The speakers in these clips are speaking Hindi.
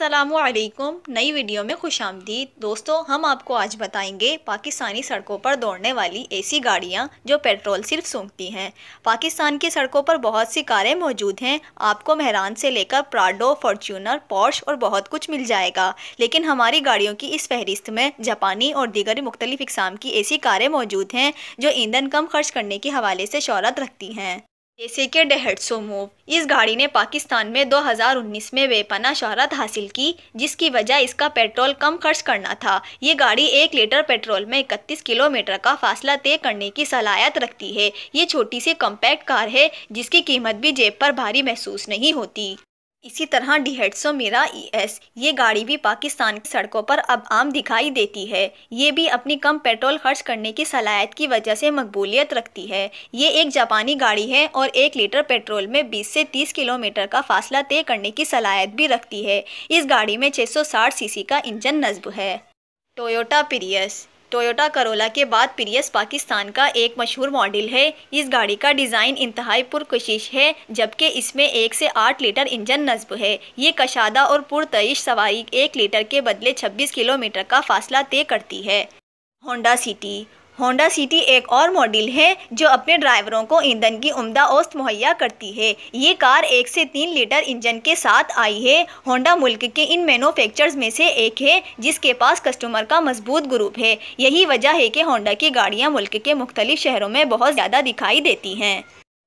असलकुम नई वीडियो में खुश दोस्तों हम आपको आज बताएंगे पाकिस्तानी सड़कों पर दौड़ने वाली ऐसी गाड़ियाँ जो पेट्रोल सिर्फ सूंघती हैं पाकिस्तान की सड़कों पर बहुत सी कारें मौजूद हैं आपको मेहरान से लेकर प्राडो फॉर्च्यूनर पॉर्श और बहुत कुछ मिल जाएगा लेकिन हमारी गाड़ियों की इस फहरिस्त में जापानी और दीगर मुख्तलिफ़ इकसाम की ऐसी कारें मौजूद हैं जो ईंधन कम खर्च करने के हवाले से शहरत रखती हैं जैसे कि डेहट सो इस गाड़ी ने पाकिस्तान में 2019 में बेपना शहरत हासिल की जिसकी वजह इसका पेट्रोल कम खर्च करना था ये गाड़ी एक लीटर पेट्रोल में 31 किलोमीटर का फासला तय करने की सलाहियत रखती है ये छोटी सी कम्पैक्ट कार है जिसकी कीमत भी जेब पर भारी महसूस नहीं होती इसी तरह डिहेडसो मेरा ई एस ये गाड़ी भी पाकिस्तान की सड़कों पर अब आम दिखाई देती है ये भी अपनी कम पेट्रोल खर्च करने की सलाहियत की वजह से मकबूलियत रखती है ये एक जापानी गाड़ी है और एक लीटर पेट्रोल में 20 से 30 किलोमीटर का फासला तय करने की सलाहियत भी रखती है इस गाड़ी में 660 सीसी का इंजन नस्ब है टोयोटा पिरियस टोयोटा करोला के बाद प्रियस पाकिस्तान का एक मशहूर मॉडल है इस गाड़ी का डिज़ाइन इंतहाई पुरकशिश है जबकि इसमें एक से आठ लीटर इंजन नस्ब है ये कशादा और पुरतश सवारी एक लीटर के बदले छब्बीस किलोमीटर का फासला तय करती है होंडा सिटी होंडा सिटी एक और मॉडल है जो अपने ड्राइवरों को ईंधन की उम्दा औस्त मुहैया करती है ये कार एक से तीन लीटर इंजन के साथ आई है होंडा मुल्क के इन मैन्युफैक्चरर्स में से एक है जिसके पास कस्टमर का मजबूत ग्रुप है यही वजह है कि होंडा की गाड़ियाँ मुल्क के मुख्तलिफ शहरों में बहुत ज़्यादा दिखाई देती हैं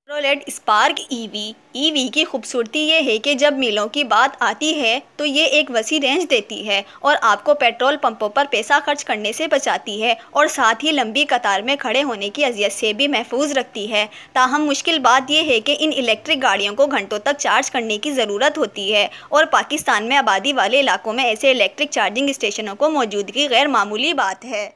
चेवरोलेट स्पार्क ईवी ईवी की खूबसूरती ये है कि जब मीलों की बात आती है तो ये एक वसी रेंज देती है और आपको पेट्रोल पंपों पर पैसा खर्च करने से बचाती है और साथ ही लंबी कतार में खड़े होने की अजियत से भी महफूज रखती है ताहम मुश्किल बात यह है कि इन इलेक्ट्रिक गाड़ियों को घंटों तक चार्ज करने की ज़रूरत होती है और पाकिस्तान में आबादी वाले इलाकों में ऐसे इलेक्ट्रिक चार्जिंग स्टेशनों को मौजूदगी गैर मामूली बात है